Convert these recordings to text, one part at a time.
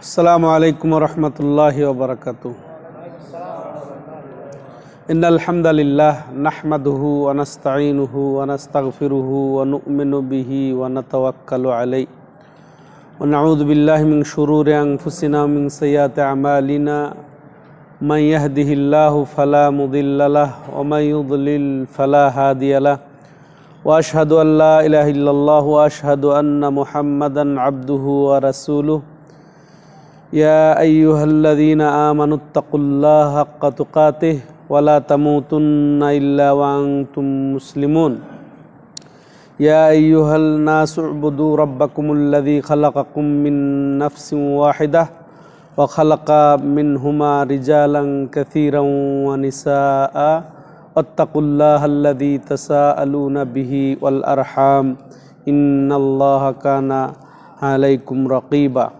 السلام عليكم ورحمة الله وبركاته إن الحمد لله نحمده ونستعينه ونستغفره ونؤمن به ونتوكل عليه ونعوذ بالله من شرور أنفسنا ومن سيئات أعمالنا من يهده الله فلا مضل له ومن يضلل فلا هادي له وأشهد أن لا إله إلا الله وأشهد أن محمدا عبده ورسوله يا أيها الذين آمنوا اتقوا الله حق تقاته ولا تموتن إلا وأنتم مسلمون يا أيها الناس اعبدوا ربكم الذي خلقكم من نفس واحدة وخلق منهما رجالا كثيرا ونساء واتقوا الله الذي تساءلون به والأرحام إن الله كان عليكم رقيباً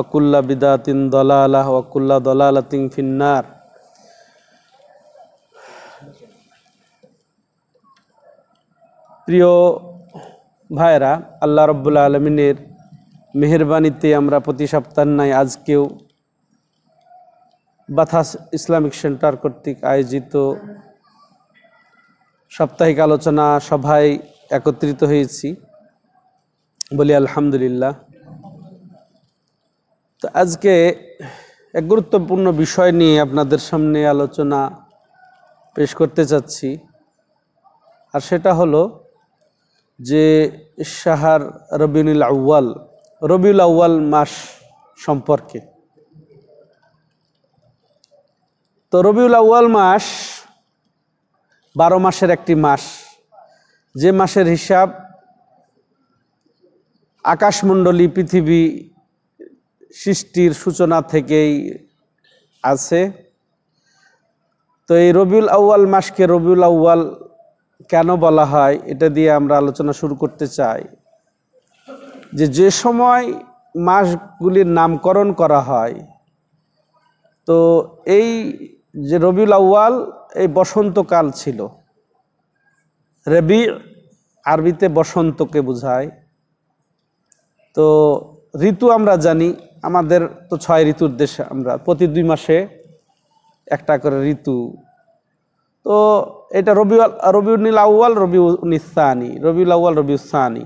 ওকুল্লা বিদাতিন দলালাহ ওকুল্লা দলালাতিং ফিন্নার প্রিয় ভাইরা আল্লাহ রব্বুল্লা আলমিনের মেহরবানিতে আমরা প্রতি সপ্তাহ নাই আজকেও বাথাস ইসলামিক সেন্টার কর্তৃক আয়োজিত সাপ্তাহিক আলোচনা সভায় একত্রিত হয়েছি বলি আলহামদুলিল্লাহ তো আজকে এক গুরুত্বপূর্ণ বিষয় নিয়ে আপনাদের সামনে আলোচনা পেশ করতে চাচ্ছি আর সেটা হলো যে শাহার রবিউল আউ্য়াল রবিউল আউ্য়াল মাস সম্পর্কে তো রবিউল আউ্য়াল মাস বারো মাসের একটি মাস যে মাসের হিসাব আকাশমণ্ডলী পৃথিবী সৃষ্টির সূচনা থেকেই আছে তো এই রবিউল আউ্য়াল মাসকে রবিউল আউ্য়াল কেন বলা হয় এটা দিয়ে আমরা আলোচনা শুরু করতে চাই যে যে সময় মাসগুলির নামকরণ করা হয় তো এই যে রবিউল আউ্য়াল এই বসন্তকাল ছিল রবি আরবিতে বসন্তকে বোঝায় তো ঋতু আমরা জানি আমাদের তো ছয় ঋতুর দেশে আমরা প্রতি দুই মাসে একটা করে ঋতু তো এটা রবিউল রবিউল আউ্য়াল রবিউল রবি রবিউল রবি রবিউসানি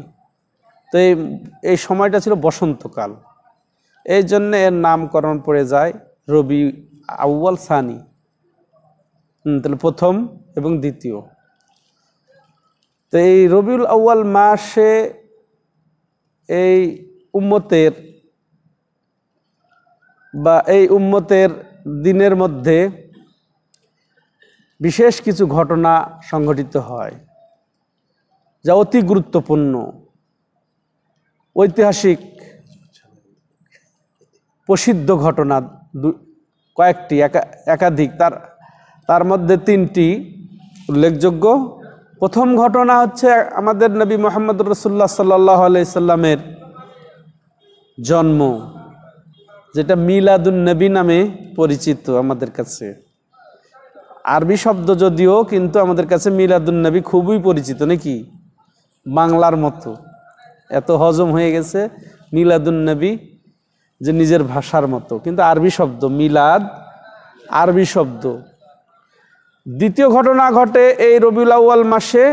তো এই এই সময়টা ছিল বসন্তকাল এই জন্যে এর নামকরণ পড়ে যায় রবি আউ্য়াল সানি তাহলে প্রথম এবং দ্বিতীয় তো এই রবিউল আউ্য়াল মাসে এই উম্মতের বা এই উম্মতের দিনের মধ্যে বিশেষ কিছু ঘটনা সংঘটিত হয় যা অতি গুরুত্বপূর্ণ ঐতিহাসিক প্রসিদ্ধ ঘটনা কয়েকটি একাধিক তার তার মধ্যে তিনটি উল্লেখযোগ্য প্রথম ঘটনা হচ্ছে আমাদের নবী মোহাম্মদ রসুল্লাহ সাল্লাহ আলাইসাল্লামের জন্ম যেটা মিলাদুন নবী নামে পরিচিত আমাদের কাছে আরবি শব্দ যদিও কিন্তু আমাদের কাছে মিলাদুন নবী খুবই পরিচিত নাকি বাংলার মতো এত হজম হয়ে গেছে মিলাদুন নবী যে নিজের ভাষার মতো কিন্তু আরবি শব্দ মিলাদ আরবি শব্দ দ্বিতীয় ঘটনা ঘটে এই রবিউল আউ্য়াল মাসে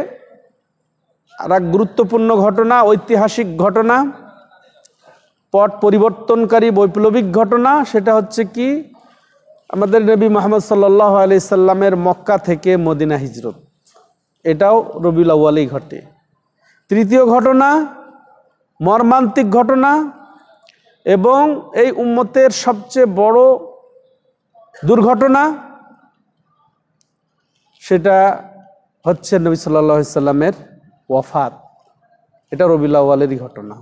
আর এক গুরুত্বপূর্ণ ঘটনা ঐতিহাসিক ঘটনা পট পরিবর্তনকারী বৈপ্লবিক ঘটনা সেটা হচ্ছে কি আমাদের নবী মোহাম্মদ সাল্লাহ আলি সাল্লামের মক্কা থেকে মদিনা হিজরত এটাও রবিউল আউ্বালেই ঘটে তৃতীয় ঘটনা মর্মান্তিক ঘটনা এবং এই উম্মতের সবচেয়ে বড় দুর্ঘটনা সেটা হচ্ছে নবী সাল্লা সাল্লামের ওয়াফাত এটা রবিউল আউ্বালেরই ঘটনা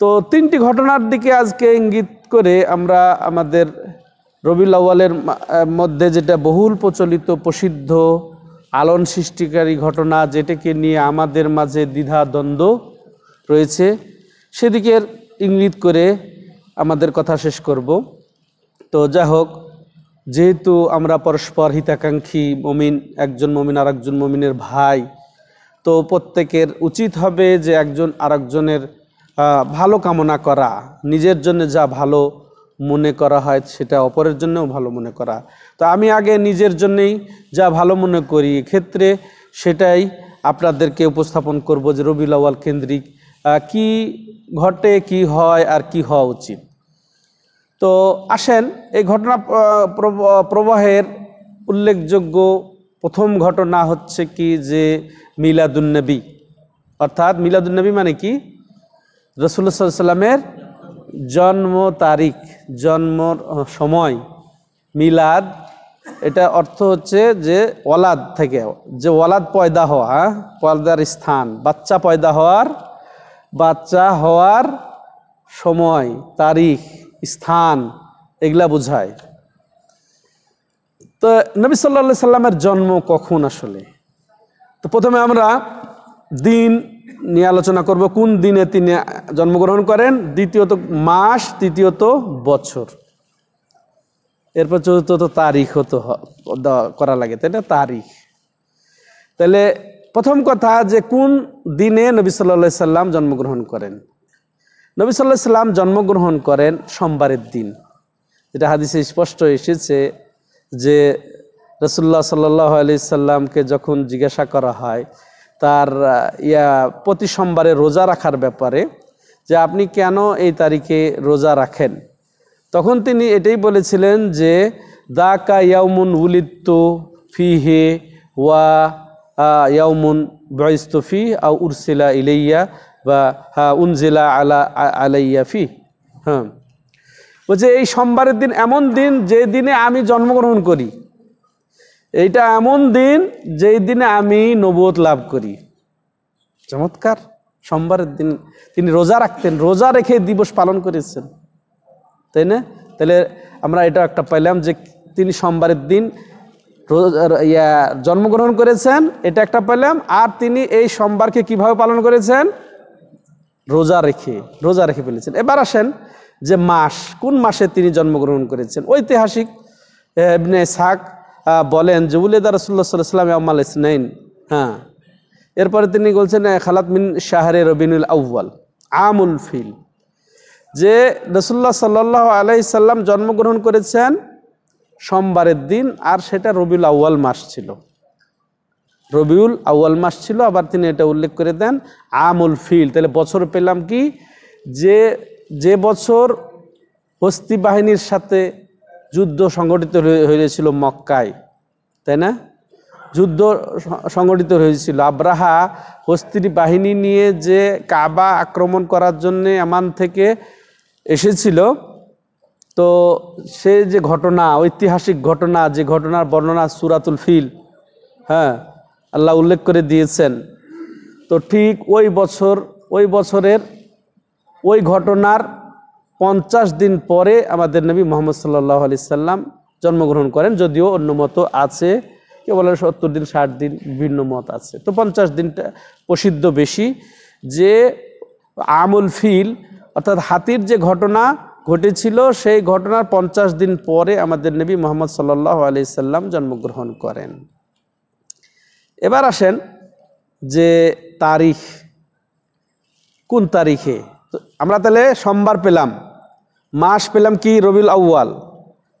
তো তিনটি ঘটনার দিকে আজকে ইঙ্গিত করে আমরা আমাদের রবিউল আওয়ালের মধ্যে যেটা বহুল প্রচলিত প্রসিদ্ধ আলন সৃষ্টিকারী ঘটনা যেটাকে নিয়ে আমাদের মাঝে দ্বিধা দ্বন্দ্ব রয়েছে সেদিকের ইঙ্গিত করে আমাদের কথা শেষ করব তো যা হোক যেহেতু আমরা পরস্পর হিতাকাঙ্ক্ষী মমিন একজন মমিন আর একজন মমিনের ভাই তো প্রত্যেকের উচিত হবে যে একজন আরেকজনের ভালো কামনা করা নিজের জন্য যা ভালো মনে করা হয় সেটা অপরের জন্যও ভালো মনে করা তো আমি আগে নিজের জন্যেই যা ভালো মনে করি ক্ষেত্রে সেটাই আপনাদেরকে উপস্থাপন করব যে রবিউল আওয়াল কেন্দ্রিক কি ঘটে কি হয় আর কি হওয়া উচিত তো আসেন এই ঘটনা প্রবাহের উল্লেখযোগ্য প্রথম ঘটনা হচ্ছে কি যে মিলাদুন্নবী অর্থাৎ মিলাদুন্নবী মানে কি রসুল্লা সাল্লামের জন্ম তারিখ জন্ম সময় মিলাদ এটা অর্থ হচ্ছে যে ওলাদ থেকে যে ওলাদ পয়দা হওয়া হ্যাঁ? পয়দার স্থান বাচ্চা পয়দা হওয়ার বাচ্চা হওয়ার সময় তারিখ স্থান এগুলা বোঝায় তো নবী সাল্লা সাল্লামের জন্ম কখন আসলে তো প্রথমে আমরা দিন নিয়ে আলোচনা করব কোন দিনে তিনি জন্মগ্রহণ করেন দ্বিতীয়ত মাস তৃতীয়ত বছর এরপর চতুর্থত তারিখ হতো করা লাগে তাই না তারিখ তাহলে প্রথম কথা যে কোন দিনে নবী সাল্লা সাল্লাম জন্মগ্রহণ করেন নবী সাল্লাহ সাল্লাম জন্মগ্রহণ করেন সোমবারের দিন যেটা হাদিসে স্পষ্ট এসেছে যে রসুল্লাহ সাল্লি সাল্লামকে যখন জিজ্ঞাসা করা হয় তার ইয়া প্রতি সোমবারে রোজা রাখার ব্যাপারে যে আপনি কেন এই তারিখে রোজা রাখেন তখন তিনি এটাই বলেছিলেন যে দা কা ইয়াউমুন ফি হে ওয়া ইয়াউমুন বয়স্তফি আ উরসিলা ইলাইয়া বা হা উনজিলা আলা আলাইয়া ফি হ্যাঁ বলছে এই সোমবারের দিন এমন দিন যে দিনে আমি জন্মগ্রহণ করি এইটা এমন দিন যেই দিনে আমি নবোধ লাভ করি চমৎকার সোমবারের দিন তিনি রোজা রাখতেন রোজা রেখে দিবস পালন করেছেন তাই না তাহলে আমরা এটা একটা পাইলাম যে তিনি সোমবারের দিন ইয়া জন্মগ্রহণ করেছেন এটা একটা পাইলাম আর তিনি এই সোমবারকে কিভাবে পালন করেছেন রোজা রেখে রোজা রেখে ফেলেছেন এবার আসেন যে মাস কোন মাসে তিনি জন্মগ্রহণ করেছেন ঐতিহাসিক শাক বলেন যে উলেদা রসুল্লাহ সাল্লাম আমাল ইসনাইন হ্যাঁ এরপরে তিনি বলছেন খালাত মিন শাহরে রবিনুল আউ্বাল আমুল ফিল যে রসুল্লাহ সাল্লাহ আলাই সাল্লাম জন্মগ্রহণ করেছেন সোমবারের দিন আর সেটা রবিউল আউ্বাল মাস ছিল রবিউল আউ্বাল মাস ছিল আবার তিনি এটা উল্লেখ করে দেন আমুল ফিল তাহলে বছর পেলাম কি যে যে বছর হস্তি বাহিনীর সাথে যুদ্ধ সংগঠিত হয়েছিল মক্কায় তাই না যুদ্ধ সংগঠিত হয়েছিল আব্রাহা হস্তির বাহিনী নিয়ে যে কাবা আক্রমণ করার জন্যে এমন থেকে এসেছিল তো সে যে ঘটনা ঐতিহাসিক ঘটনা যে ঘটনার বর্ণনা সুরাতুল ফিল হ্যাঁ আল্লাহ উল্লেখ করে দিয়েছেন তো ঠিক ওই বছর ওই বছরের ওই ঘটনার পঞ্চাশ দিন পরে আমাদের নবী মোহাম্মদ সাল্লাহ আলি সাল্লাম জন্মগ্রহণ করেন যদিও অন্য মত আছে কেউ বলেন সত্তর দিন ষাট দিন বিভিন্ন মত আছে তো পঞ্চাশ দিনটা প্রসিদ্ধ বেশি যে আমুল ফিল অর্থাৎ হাতির যে ঘটনা ঘটেছিল সেই ঘটনার পঞ্চাশ দিন পরে আমাদের নবী মোহাম্মদ সাল্লাহ আলি সাল্লাম জন্মগ্রহণ করেন এবার আসেন যে তারিখ কোন তারিখে তো আমরা তাহলে সোমবার পেলাম মাস পেলাম কি রবিউল আউ্য়াল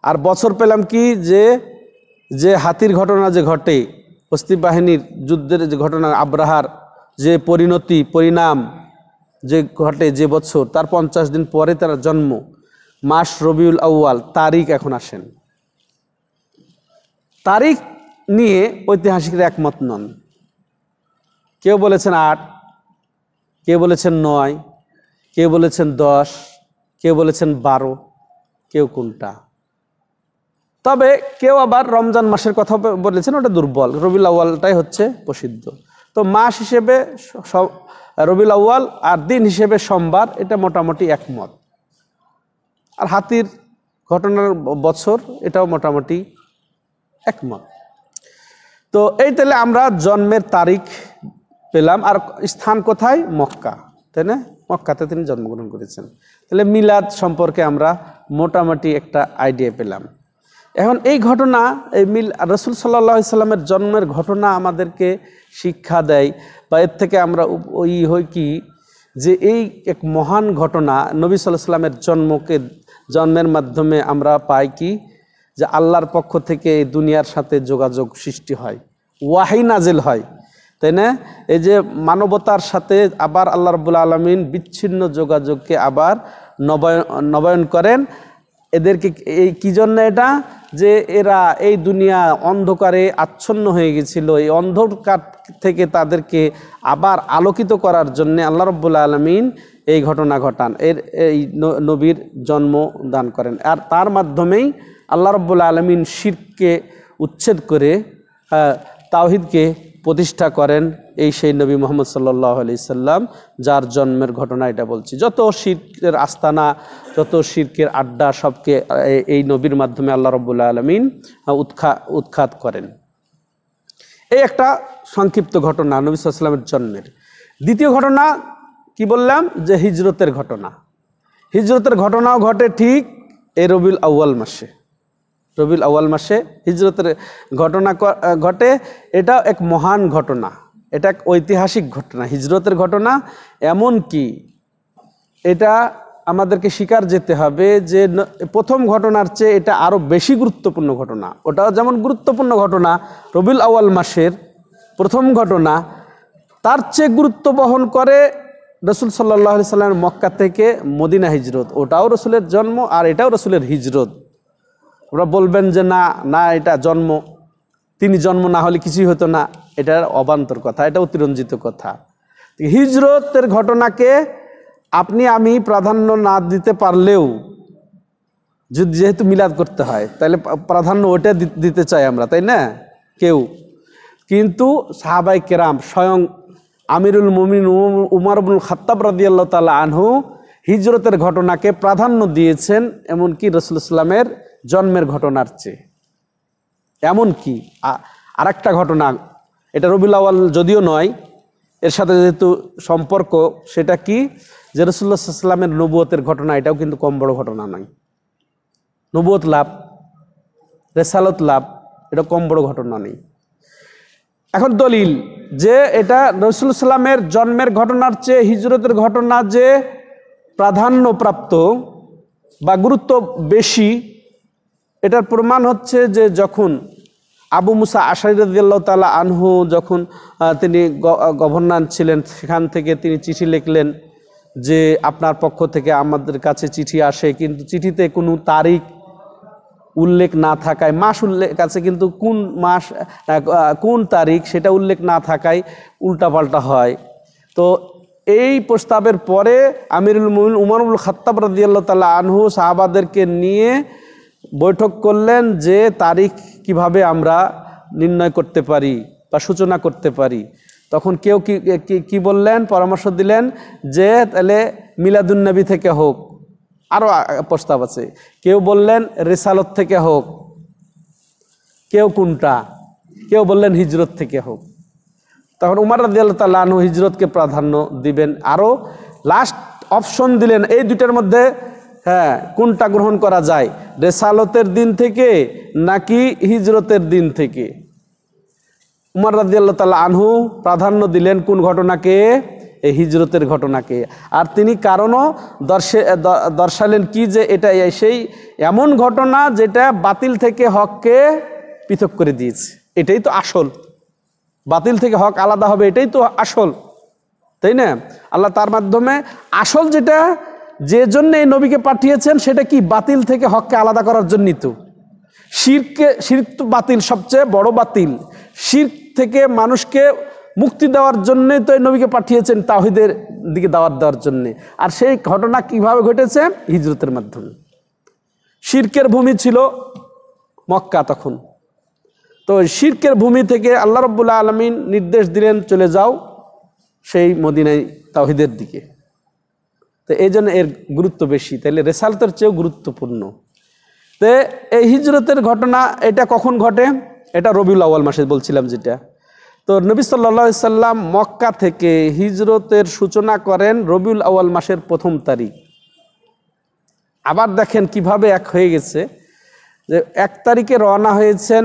আর বছর পেলাম কি যে যে হাতির ঘটনা যে ঘটে অস্তি বাহিনীর যুদ্ধের যে ঘটনা আব্রাহার যে পরিণতি পরিণাম যে ঘটে যে বছর তার পঞ্চাশ দিন পরে তার জন্ম মাস রবিউল আউ্য়াল তারিখ এখন আসেন তারিখ নিয়ে ঐতিহাসিকরা একমত নন কেউ বলেছেন আট কেউ বলেছেন নয় কেউ বলেছেন দশ কেউ বলেছেন বারো কেউ কোনটা তবে কেউ আবার রমজান মাসের কথা বলেছেন ওটা দুর্বল রবিল আউ্বালটাই হচ্ছে প্রসিদ্ধ তো মাস হিসেবে রবিল আউ্বাল আর দিন হিসেবে সোমবার এটা মোটামুটি একমত আর হাতির ঘটনার বছর এটাও মোটামুটি একমত তো এই তাহলে আমরা জন্মের তারিখ পেলাম আর স্থান কোথায় মক্কা তাই না মক্কাতে তিনি জন্মগ্রহণ করেছেন তাহলে মিলাদ সম্পর্কে আমরা মোটামুটি একটা আইডিয়া পেলাম এখন এই ঘটনা এই মিল রসুল সাল্লা সাল্লামের জন্মের ঘটনা আমাদেরকে শিক্ষা দেয় বা এর থেকে আমরা ওই হই কি যে এই এক মহান ঘটনা নবী সাল্লাহ সাল্লামের জন্মকে জন্মের মাধ্যমে আমরা পাই কি যে আল্লাহর পক্ষ থেকে দুনিয়ার সাথে যোগাযোগ সৃষ্টি হয় ওয়াহি নাজিল হয় তাই না এই যে মানবতার সাথে আবার আল্লাহ রবুল আলমিন বিচ্ছিন্ন যোগাযোগকে আবার নবায়ন নবায়ন করেন এদেরকে এই কী জন্য এটা যে এরা এই দুনিয়া অন্ধকারে আচ্ছন্ন হয়ে গেছিল এই অন্ধকার থেকে তাদেরকে আবার আলোকিত করার জন্য আল্লাহ রব্বুল আলমিন এই ঘটনা ঘটান এর এই নবীর জন্ম দান করেন আর তার মাধ্যমেই আল্লাহ রব্বুল আলমিন শিরকে উচ্ছেদ করে তাওহিদকে প্রতিষ্ঠা করেন এই সেই নবী মোহাম্মদ সাল্লাহ আলি সাল্লাম যার জন্মের ঘটনা এটা বলছি যত শির্কের আস্তানা যত শির্কের আড্ডা সবকে এই নবীর মাধ্যমে আল্লাহ রব্বুল্লা আলমিন উৎখা উৎখাত করেন এই একটা সংক্ষিপ্ত ঘটনা নবী সাল্লামের জন্মের দ্বিতীয় ঘটনা কি বললাম যে হিজরতের ঘটনা হিজরতের ঘটনাও ঘটে ঠিক এ রবিউল আউ্য়াল মাসে রবিউল আউয়াল মাসে হিজরতের ঘটনা ঘটে এটা এক মহান ঘটনা এটা এক ঐতিহাসিক ঘটনা হিজরতের ঘটনা এমন কি এটা আমাদেরকে স্বীকার যেতে হবে যে প্রথম ঘটনার চেয়ে এটা আরও বেশি গুরুত্বপূর্ণ ঘটনা ওটাও যেমন গুরুত্বপূর্ণ ঘটনা রবিউল আউয়াল মাসের প্রথম ঘটনা তার চেয়ে গুরুত্ব বহন করে রসুল সাল্লাহ সাল্লামের মক্কা থেকে মদিনা হিজরত ওটাও রসুলের জন্ম আর এটাও রসুলের হিজরত ওরা বলবেন যে না না এটা জন্ম তিনি জন্ম না হলে কিছুই হতো না এটা অবান্তর কথা এটা অতিরঞ্জিত কথা হিজরতের ঘটনাকে আপনি আমি প্রাধান্য না দিতে পারলেও যদি যেহেতু মিলাদ করতে হয় তাহলে প্রাধান্য ওটা দিতে চাই আমরা তাই না কেউ কিন্তু সাহাবাই কেরাম স্বয়ং আমিরুল মমিন উমারবুল আবুল খাত্তাব রাজিয়াল্লাহ তালা আনহু হিজরতের ঘটনাকে প্রাধান্য দিয়েছেন এমনকি রসুল ইসলামের জন্মের ঘটনার চেয়ে এমন কি আর একটা ঘটনা এটা রবিউল আওয়াল যদিও নয় এর সাথে যেহেতু সম্পর্ক সেটা কি যে রসুল্লাহ নবুয়তের ঘটনা এটাও কিন্তু কম বড় ঘটনা নয় নবুয়ত লাভ রেসালত লাভ এটা কম বড় ঘটনা নেই এখন দলিল যে এটা রসুল সাল্লামের জন্মের ঘটনার চেয়ে হিজরতের ঘটনা যে প্রাধান্যপ্রাপ্ত বা গুরুত্ব বেশি এটার প্রমাণ হচ্ছে যে যখন আবু মুসা আশারিদ্দাল্লা তালা আনহু যখন তিনি গভর্নর ছিলেন সেখান থেকে তিনি চিঠি লিখলেন যে আপনার পক্ষ থেকে আমাদের কাছে চিঠি আসে কিন্তু চিঠিতে কোনো তারিখ উল্লেখ না থাকায় মাস উল্লেখ আছে কিন্তু কোন মাস কোন তারিখ সেটা উল্লেখ না থাকায় উল্টাপাল্টা হয় তো এই প্রস্তাবের পরে আমিরুল মুমিন উমানুল খাত্তাব রাজিয়াল্লাহ তাল্লাহ আনহু সাহাবাদেরকে নিয়ে বৈঠক করলেন যে তারিখ কিভাবে আমরা নির্ণয় করতে পারি বা সূচনা করতে পারি তখন কেউ কি কি বললেন পরামর্শ দিলেন যে তাহলে মিলাদুন্নবী থেকে হোক আরও প্রস্তাব আছে কেউ বললেন রেসালত থেকে হোক কেউ কোনটা কেউ বললেন হিজরত থেকে হোক তখন উমার রাজিয়াল তাল্লাহনু হিজরতকে প্রাধান্য দিবেন আরও লাস্ট অপশন দিলেন এই দুটার মধ্যে হ্যাঁ কোনটা গ্রহণ করা যায় রেসালতের দিন থেকে নাকি হিজরতের দিন থেকে রাজি আল্লাহ তাল্লা আনহু প্রাধান্য দিলেন কোন ঘটনাকে এই হিজরতের ঘটনাকে আর তিনি কারণও দর্শে দর্শালেন কি যে এটা সেই এমন ঘটনা যেটা বাতিল থেকে হককে পৃথক করে দিয়েছে এটাই তো আসল বাতিল থেকে হক আলাদা হবে এটাই তো আসল তাই না আল্লাহ তার মাধ্যমে আসল যেটা যে জন্য এই নবীকে পাঠিয়েছেন সেটা কি বাতিল থেকে হককে আলাদা করার জন্যই তো শিরকে শির বাতিল সবচেয়ে বড় বাতিল শির থেকে মানুষকে মুক্তি দেওয়ার জন্যে তো এই নবীকে পাঠিয়েছেন তাহিদের দিকে দাওয়াত দেওয়ার জন্যে আর সেই ঘটনা কিভাবে ঘটেছে হিজরতের মাধ্যমে শির্কের ভূমি ছিল মক্কা তখন তো শির্কের ভূমি থেকে আল্লাহ রব্বুল্লা আলমিন নির্দেশ দিলেন চলে যাও সেই মদিনাই তাহিদের দিকে তো এই জন্য এর গুরুত্ব বেশি তাইলে রেসালতের চেয়েও গুরুত্বপূর্ণ তো এই হিজরতের ঘটনা এটা কখন ঘটে এটা রবিউল আওয়াল মাসে বলছিলাম যেটা তো নবী সাল্লা সাল্লাম মক্কা থেকে হিজরতের সূচনা করেন রবিউল আওয়াল মাসের প্রথম তারিখ আবার দেখেন কিভাবে এক হয়ে গেছে যে এক তারিখে রওনা হয়েছেন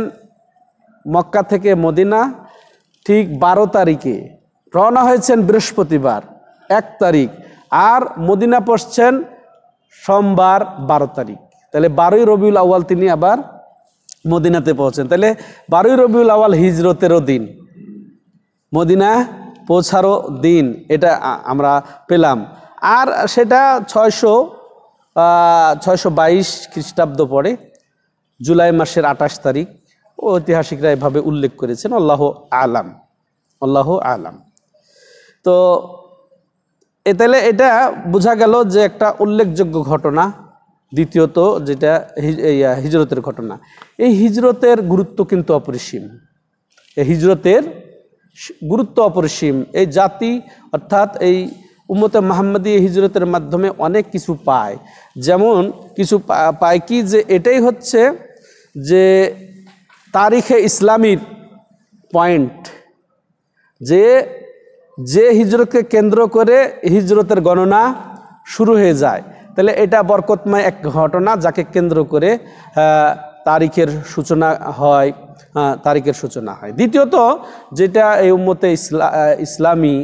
মক্কা থেকে মদিনা ঠিক বারো তারিখে রওনা হয়েছেন বৃহস্পতিবার এক তারিখ আর মদিনা পড়ছেন সোমবার বারো তারিখ তাহলে বারোই রবিউল আওয়াল তিনি আবার মদিনাতে পৌঁছেন তাহলে বারোই রবিউল আওয়াল হিজরতেরও দিন মদিনা পৌঁছারও দিন এটা আমরা পেলাম আর সেটা ছয়শো ছয়শো বাইশ খ্রিস্টাব্দ পরে জুলাই মাসের আঠাশ তারিখ ঐতিহাসিকরা এভাবে উল্লেখ করেছেন আল্লাহ আলাম আল্লাহ আলাম তো তাহলে এটা বোঝা গেল যে একটা উল্লেখযোগ্য ঘটনা দ্বিতীয়ত যেটা হিজরতের ঘটনা এই হিজরতের গুরুত্ব কিন্তু অপরিসীম এই হিজরতের গুরুত্ব অপরিসীম এই জাতি অর্থাৎ এই উম্মতে মাহমদি হিজরতের মাধ্যমে অনেক কিছু পায় যেমন কিছু পায় কি যে এটাই হচ্ছে যে তারিখে ইসলামীর পয়েন্ট যে যে হিজরতকে কেন্দ্র করে হিজরতের গণনা শুরু হয়ে যায় তাহলে এটা বরকতময় এক ঘটনা যাকে কেন্দ্র করে তারিখের সূচনা হয় তারিখের সূচনা হয় দ্বিতীয়ত যেটা এই উম্মতে ইসলা ইসলামী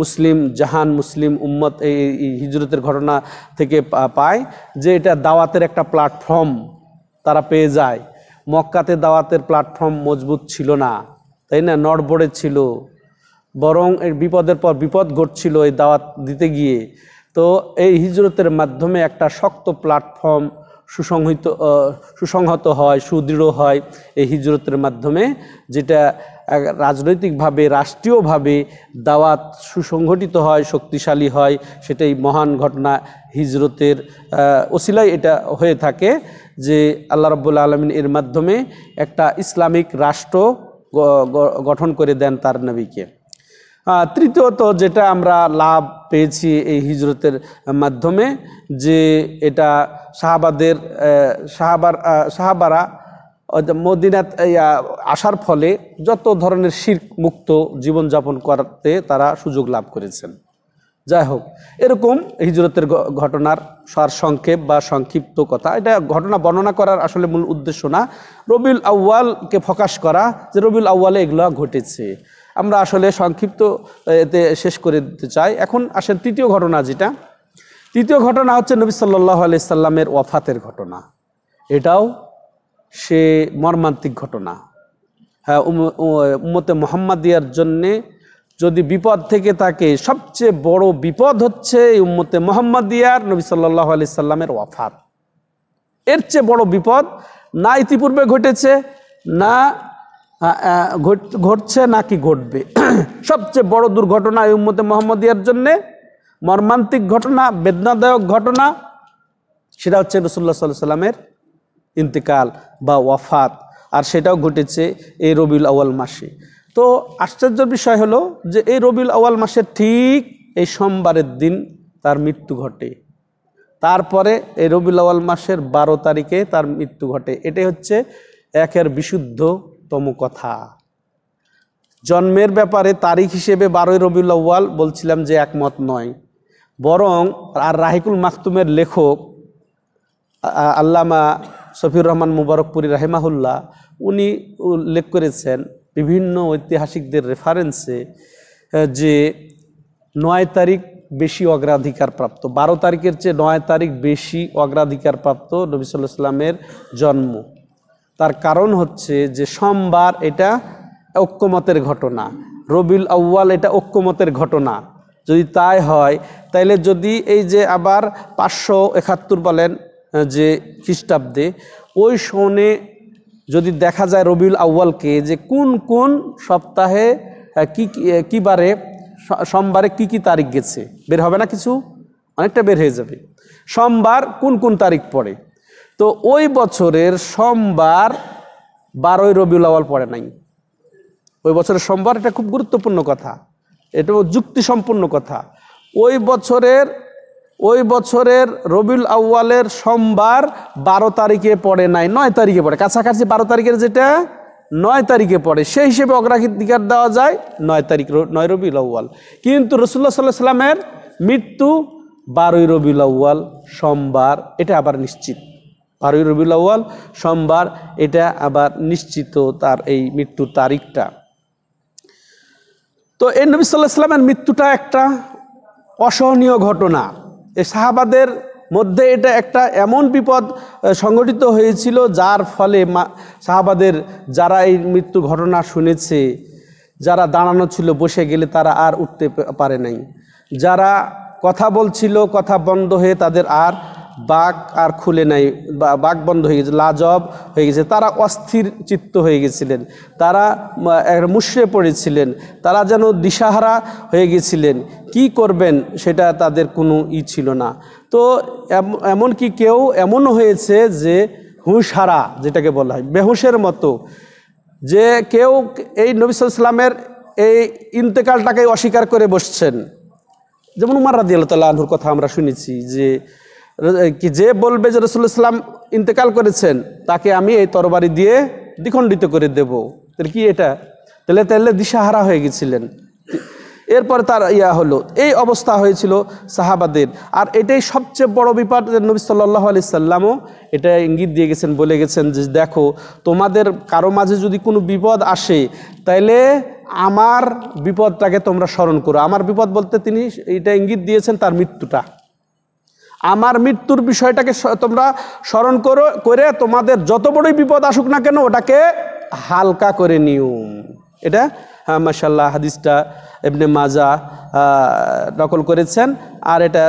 মুসলিম জাহান মুসলিম উম্মত এই হিজরতের ঘটনা থেকে পায় যে এটা দাওয়াতের একটা প্ল্যাটফর্ম তারা পেয়ে যায় মক্কাতে দাওয়াতের প্ল্যাটফর্ম মজবুত ছিল না তাই না নড়বড়ে ছিল বরং এর বিপদের পর বিপদ ঘটছিল এই দাওয়াত দিতে গিয়ে তো এই হিজরতের মাধ্যমে একটা শক্ত প্ল্যাটফর্ম সুসংহিত সুসংহত হয় সুদৃঢ় হয় এই হিজরতের মাধ্যমে যেটা রাজনৈতিকভাবে রাষ্ট্রীয়ভাবে দাওয়াত সুসংগঠিত হয় শক্তিশালী হয় সেটাই মহান ঘটনা হিজরতের ওসিলাই এটা হয়ে থাকে যে আল্লাহ রব্বুল্লা আলমিন এর মাধ্যমে একটা ইসলামিক রাষ্ট্র গঠন করে দেন তার নবীকে তৃতীয়ত যেটা আমরা লাভ পেয়েছি এই হিজরতের মাধ্যমে যে এটা সাহাবাদের সাহাবার সাহাবারা মদিনাত আসার ফলে যত ধরনের শির্ক মুক্ত জীবনযাপন করতে তারা সুযোগ লাভ করেছেন যাই হোক এরকম হিজরতের ঘটনার সার সংক্ষেপ বা সংক্ষিপ্ত কথা এটা ঘটনা বর্ণনা করার আসলে মূল উদ্দেশ্য না রবিউল আউ্য়ালকে ফোকাস করা যে রবিউল আউ্য়ালে এগুলো ঘটেছে আমরা আসলে সংক্ষিপ্ত এতে শেষ করে দিতে চাই এখন আসেন তৃতীয় ঘটনা যেটা তৃতীয় ঘটনা হচ্ছে নবী সাল্লাহ আলি সাল্লামের ওয়াফাতের ঘটনা এটাও সে মর্মান্তিক ঘটনা হ্যাঁ উম্মতে মোহাম্মদিয়ার জন্যে যদি বিপদ থেকে তাকে সবচেয়ে বড় বিপদ হচ্ছে উম্মতে মোহাম্মদিয়ার নবী সাল্লাহ আলি সাল্লামের ওয়াফাত এর চেয়ে বড় বিপদ না ইতিপূর্বে ঘটেছে না ঘটছে নাকি ঘটবে সবচেয়ে বড় দুর্ঘটনা এই উম্মতে মোহাম্মদিয়ার জন্যে মর্মান্তিক ঘটনা বেদনাদায়ক ঘটনা সেটা হচ্ছে রসুল্লা সাল্লাহ সাল্লামের ইন্তিকাল বা ওয়াফাত আর সেটাও ঘটেছে এই রবিউল আওয়াল মাসে তো আশ্চর্যের বিষয় হলো যে এই রবিউল আওয়াল মাসের ঠিক এই সোমবারের দিন তার মৃত্যু ঘটে তারপরে এই রবিউল আওয়াল মাসের বারো তারিখে তার মৃত্যু ঘটে এটাই হচ্ছে একের বিশুদ্ধ তম কথা জন্মের ব্যাপারে তারিখ হিসেবে বারোই রবিউল আউ্য়াল বলছিলাম যে একমত নয় বরং আর রাহিকুল মাকতুমের লেখক আল্লামা শফিউর রহমান মুবারকপুরী রাহেমাহুল্লা উনি উল্লেখ করেছেন বিভিন্ন ঐতিহাসিকদের রেফারেন্সে যে নয় তারিখ বেশি অগ্রাধিকার প্রাপ্ত বারো তারিখের চেয়ে নয় তারিখ বেশি অগ্রাধিকার প্রাপ্ত নবী সাল্লাহ ইসলামের জন্ম তার কারণ হচ্ছে যে সোমবার এটা ঐক্যমতের ঘটনা রবিউল আউ্য়াল এটা ঐক্যমতের ঘটনা যদি তাই হয় তাইলে যদি এই যে আবার পাঁচশো একাত্তর বলেন যে খ্রিস্টাব্দে ওই শোনে যদি দেখা যায় রবিউল আউ্য়ালকে যে কোন কোন সপ্তাহে কী কী বারে সোমবারে কী কী তারিখ গেছে বের হবে না কিছু অনেকটা বের হয়ে যাবে সোমবার কোন কোন তারিখ পড়ে তো ওই বছরের সোমবার বারোই রবিউল আওয়াল পড়ে নাই ওই বছরের সোমবার এটা খুব গুরুত্বপূর্ণ কথা এটা যুক্তিসম্পন্ন কথা ওই বছরের ওই বছরের রবিউল আউ্বালের সোমবার বারো তারিখে পড়ে নাই নয় তারিখে পড়ে কাছাকাছি বারো তারিখের যেটা নয় তারিখে পড়ে সেই হিসেবে অগ্রাধিকার দেওয়া যায় নয় তারিখ নয় রবিউল আউ্বাল কিন্তু রসুল্লা সাল্লাহ সাল্লামের মৃত্যু বারোই রবিউল আউ্বাল সোমবার এটা আবার নিশ্চিত বারোই রবিউল আউ্য়াল সোমবার এটা আবার নিশ্চিত তার এই মৃত্যুর তারিখটা তো এই নবী সাল্লাহ সাল্লামের মৃত্যুটা একটা অসহনীয় ঘটনা এ সাহাবাদের মধ্যে এটা একটা এমন বিপদ সংগঠিত হয়েছিল যার ফলে সাহাবাদের যারা এই মৃত্যু ঘটনা শুনেছে যারা দাঁড়ানো ছিল বসে গেলে তারা আর উঠতে পারে নাই যারা কথা বলছিল কথা বন্ধ হয়ে তাদের আর বাঘ আর খুলে নাই বাঘ বন্ধ হয়ে গেছে লাজব হয়ে গেছে তারা অস্থির চিত্ত হয়ে গেছিলেন তারা মুশড়ে পড়েছিলেন তারা যেন দিশাহারা হয়ে গেছিলেন কি করবেন সেটা তাদের কোনো ই ছিল না তো এমন কি কেউ এমনও হয়েছে যে হুঁশহারা যেটাকে বলা হয় বেহুশের মতো যে কেউ এই নবী ইসলামের এই ইন্তেকালটাকে অস্বীকার করে বসছেন যেমন উমার রাদি আল্লাহ তাল্লাহ আনহুর কথা আমরা শুনেছি যে কি যে বলবে যে রসুল ইসলাম ইন্তেকাল করেছেন তাকে আমি এই তরবারি দিয়ে দ্বিখণ্ডিত করে দেব তাহলে কি এটা তাহলে তাহলে দিশাহারা হয়ে গেছিলেন এরপরে তার ইয়া হলো এই অবস্থা হয়েছিল সাহাবাদের আর এটাই সবচেয়ে বড় বিপদ নবী সাল্লাহ আলি সাল্লামও এটা ইঙ্গিত দিয়ে গেছেন বলে গেছেন যে দেখো তোমাদের কারো মাঝে যদি কোনো বিপদ আসে তাইলে আমার বিপদটাকে তোমরা স্মরণ করো আমার বিপদ বলতে তিনি এটা ইঙ্গিত দিয়েছেন তার মৃত্যুটা আমার মৃত্যুর বিষয়টাকে তোমরা স্মরণ করো করে তোমাদের যত বড়ই বিপদ আসুক না কেন ওটাকে হালকা করে নিও এটা হ্যাঁ মাসাল্লাহ হাদিসটা এমনি মাজা নকল করেছেন আর এটা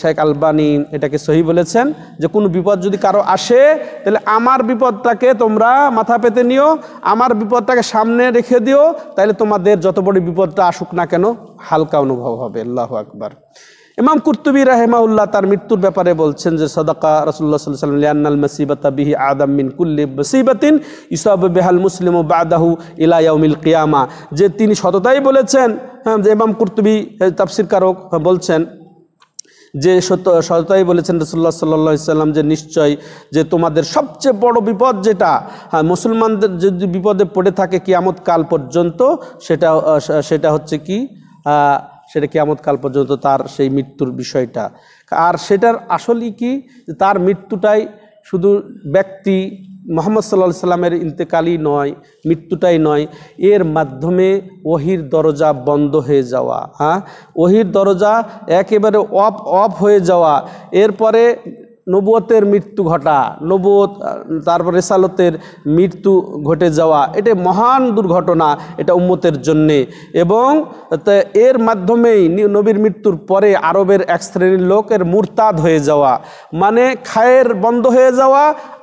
শেখ আলবানি এটাকে সহি বলেছেন যে কোনো বিপদ যদি কারো আসে তাহলে আমার বিপদটাকে তোমরা মাথা পেতে নিও আমার বিপদটাকে সামনে রেখে দিও তাহলে তোমাদের যত বড় বিপদটা আসুক না কেন হালকা অনুভব হবে আল্লাহ আকবার ইমাম কুর্তুবী রাহেমাউল্লাহ তার মৃত্যুর ব্যাপারে বলছেন যে সদাকা রসুল্লাহ সাল্লাম লিয়ান্নাল বিহি আদম মিন কুল্লি মসিবাতিন ইসব বেহাল মুসলিম বাদাহু ইলায়াউমিল কিয়ামা যে তিনি সততাই বলেছেন হ্যাঁ যে ইমাম কুর্তুবী কারক বলছেন যে সত্য সততাই বলেছেন রসুল্লাহ সাল্লি সাল্লাম যে নিশ্চয় যে তোমাদের সবচেয়ে বড় বিপদ যেটা হ্যাঁ মুসলমানদের যদি বিপদে পড়ে থাকে কিয়ামত কাল পর্যন্ত সেটা সেটা হচ্ছে কি সেটা কাল পর্যন্ত তার সেই মৃত্যুর বিষয়টা আর সেটার আসলেই কি তার মৃত্যুটাই শুধু ব্যক্তি মোহাম্মদ সাল্লা সাল্লামের ইন্তেকালই নয় মৃত্যুটাই নয় এর মাধ্যমে ওহির দরজা বন্ধ হয়ে যাওয়া হ্যাঁ ওহির দরজা একেবারে অফ অফ হয়ে যাওয়া এরপরে নবুয়তের মৃত্যু ঘটা নবুয়ত তারপর রেসালতের মৃত্যু ঘটে যাওয়া এটা মহান দুর্ঘটনা এটা উম্মতের জন্যে এবং এর মাধ্যমেই নবীর মৃত্যুর পরে আরবের এক শ্রেণীর লোকের মুরতাদ হয়ে যাওয়া মানে খায়ের বন্ধ হয়ে যাওয়া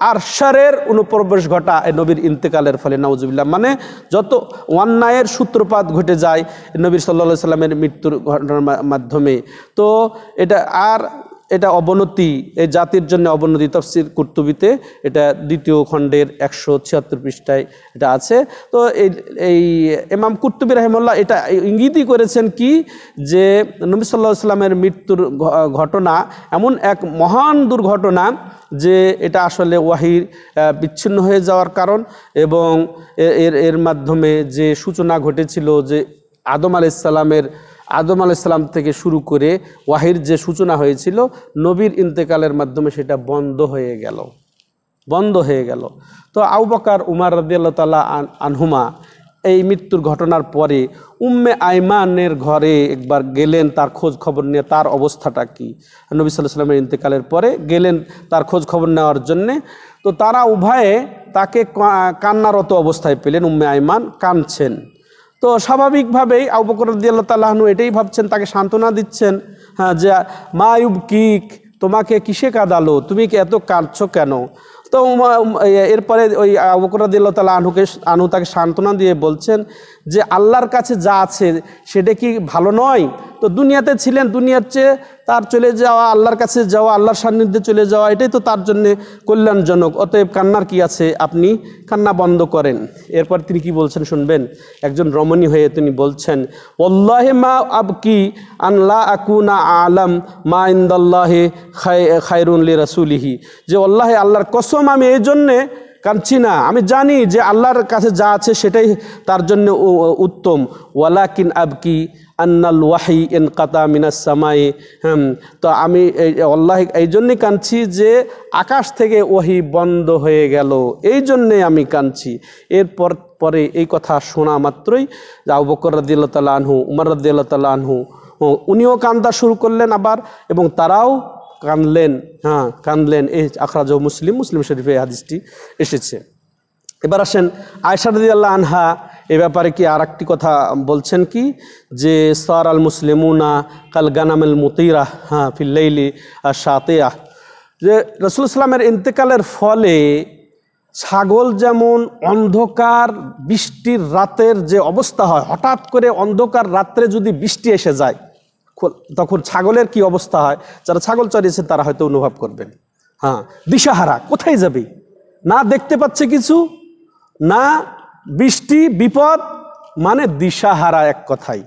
আর সারের অনুপ্রবেশ ঘটা এই নবীর ইন্তেকালের ফলে নওজুবিল্লাহ মানে যত অন্যায়ের সূত্রপাত ঘটে যায় নবীর সাল্লা সাল্লামের মৃত্যুর ঘটনার মাধ্যমে তো এটা আর এটা অবনতি এই জাতির জন্য অবনতি তফসির কুর্তুবিতে এটা দ্বিতীয় খণ্ডের একশো ছিয়াত্তর পৃষ্ঠায় এটা আছে তো এই এই এমাম কুর্তুবি রহমল্লা এটা ইঙ্গিতই করেছেন কি যে নবী সাল্লা ইসলামের মৃত্যুর ঘটনা এমন এক মহান দুর্ঘটনা যে এটা আসলে ওয়াহির বিচ্ছিন্ন হয়ে যাওয়ার কারণ এবং এর এর মাধ্যমে যে সূচনা ঘটেছিল যে আদম আলাইসাল্লামের আদম আল ইসলাম থেকে শুরু করে ওয়াহির যে সূচনা হয়েছিল নবীর ইন্তেকালের মাধ্যমে সেটা বন্ধ হয়ে গেল বন্ধ হয়ে গেল তো আউবাকার উমার আল্লাহ তাল্লাহ আনহুমা এই মৃত্যুর ঘটনার পরে উম্মে আইমানের ঘরে একবার গেলেন তার খোঁজ খবর নিয়ে তার অবস্থাটা কি নবী সাল্লাহ সাল্লামের ইন্তেকালের পরে গেলেন তার খোঁজ খবর নেওয়ার জন্যে তো তারা উভয়ে তাকে কান্নারত অবস্থায় পেলেন উম্মে আইমান কাঁদছেন তো স্বাভাবিকভাবেই আবকরদ্দিয়াল্লা তাল্লাহনু এটাই ভাবছেন তাকে সান্ত্বনা দিচ্ছেন হ্যাঁ যে মায়ুব কিক তোমাকে কিসে কাঁদালো তুমি কি এত কাঁদছো কেন তো এরপরে ওই আবকরদ্দিয়াল্লা তালা আনুকে আনু তাকে সান্ত্বনা দিয়ে বলছেন যে আল্লাহর কাছে যা আছে সেটা কি ভালো নয় তো দুনিয়াতে ছিলেন দুনিয়ার চেয়ে তার চলে যাওয়া আল্লাহর কাছে যাওয়া আল্লাহর সান্নিধ্যে চলে যাওয়া এটাই তো তার জন্যে কল্যাণজনক অতএব কান্নার কি আছে আপনি কান্না বন্ধ করেন এরপর তিনি কি বলছেন শুনবেন একজন রমণী হয়ে তিনি বলছেন ওল্লাহে মা আব কি আনলা আকুনা আলম মা ইন্দাল্লাহে খাই খায়রুল্লি রাসুলিহি যে আল্লাহে আল্লাহর কসম আমি এই জন্যে কাঁদছি না আমি জানি যে আল্লাহর কাছে যা আছে সেটাই তার জন্য উত্তম ওয়ালা আব আবকি আন্নাল ওয়াহি এন কাতা সামাই হ্যাঁ তো আমি আল্লাহ এই জন্যে কাঁদছি যে আকাশ থেকে ওহি বন্ধ হয়ে গেল এই জন্যে আমি কাঁদছি এরপর পরে এই কথা শোনা মাত্রই আবু বকর রদিল্লা তাল্লাহ আনহু উমর রদিল্লা তাল্লাহ আনহু উনিও কান্দা শুরু করলেন আবার এবং তারাও কানলেন হ্যাঁ কানলেন এই আখরাজ মুসলিম মুসলিম শরীফে এই হাদিসটি এসেছে এবার আসেন আয়সারদি আল্লাহ আনহা এ ব্যাপারে কি আর একটি কথা বলছেন কি যে সার আল মুসলিমুনা কাল গানামেল মুতিরা হ্যাঁ ফিল্লাইলি সাতেয়া যে রসুল ইসলামের ইন্তেকালের ফলে ছাগল যেমন অন্ধকার বৃষ্টির রাতের যে অবস্থা হয় হঠাৎ করে অন্ধকার রাত্রে যদি বৃষ্টি এসে যায় তখন ছাগলের কি অবস্থা হয় যারা ছাগল চড়িয়েছেন তারা হয়তো অনুভব করবেন হ্যাঁ দিশাহারা কোথায় যাবে না দেখতে পাচ্ছে কিছু না বৃষ্টি বিপদ মানে দিশাহারা এক কথাই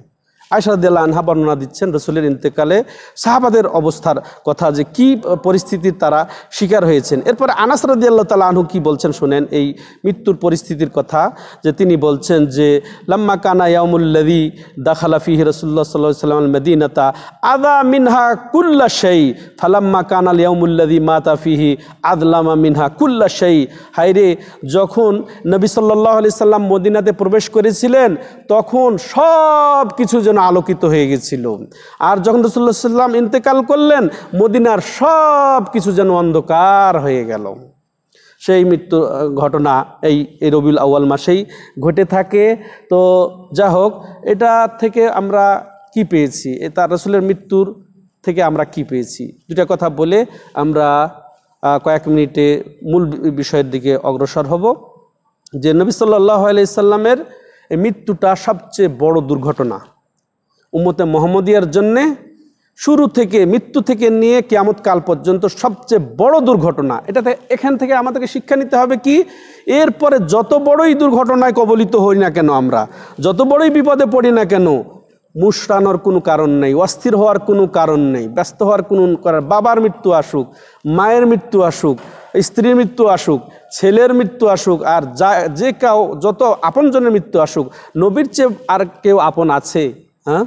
আয়সারদুল্লাহ আনহা বর্ণনা দিচ্ছেন রসুলের ইন্তেকালে সাহাবাদের অবস্থার কথা যে কি পরিস্থিতির তারা শিকার হয়েছেন এরপরে আনাস আল্লাহ তালা আনহু কী বলছেন শোনেন এই মৃত্যুর পরিস্থিতির কথা যে তিনি বলছেন যে লাম্মা কানা ইয়ামুল্লাদি দাখালাফি রসুল্লাহ সাল্লাহ সাল্লাম মদিনতা আদা মিনহা কুল্লা সেই ফালাম্মা কানাল ইয়ামুল্লাদি মাতাফিহি আদলামা মিনহা কুল্লা সেই হাইরে যখন নবী সাল্লাহ আলি সাল্লাম মদিনাতে প্রবেশ করেছিলেন তখন সব কিছু যেন আলোকিত হয়ে গেছিল আর যখন রসুল্লাহ সাল্লাম ইন্তেকাল করলেন মদিনার সব কিছু যেন অন্ধকার হয়ে গেল সেই মৃত্যু ঘটনা এই রবিউল আউয়াল মাসেই ঘটে থাকে তো যা হোক এটা থেকে আমরা কি পেয়েছি তার রসুলের মৃত্যুর থেকে আমরা কি পেয়েছি দুটা কথা বলে আমরা কয়েক মিনিটে মূল বিষয়ের দিকে অগ্রসর হব যে নবী সাল্লাহ আলাইসাল্লামের মৃত্যুটা সবচেয়ে বড় দুর্ঘটনা উম্মতে মোহাম্মদিয়ার জন্যে শুরু থেকে মৃত্যু থেকে নিয়ে কেয়ামত কাল পর্যন্ত সবচেয়ে বড় দুর্ঘটনা এটাতে এখান থেকে আমাদেরকে শিক্ষা নিতে হবে কি এরপরে যত বড়ই দুর্ঘটনায় কবলিত হই না কেন আমরা যত বড়ই বিপদে পড়ি না কেন মুসরানোর কোনো কারণ নেই অস্থির হওয়ার কোনো কারণ নেই ব্যস্ত হওয়ার কোনো কারণ বাবার মৃত্যু আসুক মায়ের মৃত্যু আসুক স্ত্রীর মৃত্যু আসুক ছেলের মৃত্যু আসুক আর যা যে কাউ যত আপনজনের মৃত্যু আসুক নবীর চেয়ে আর কেউ আপন আছে হ্যাঁ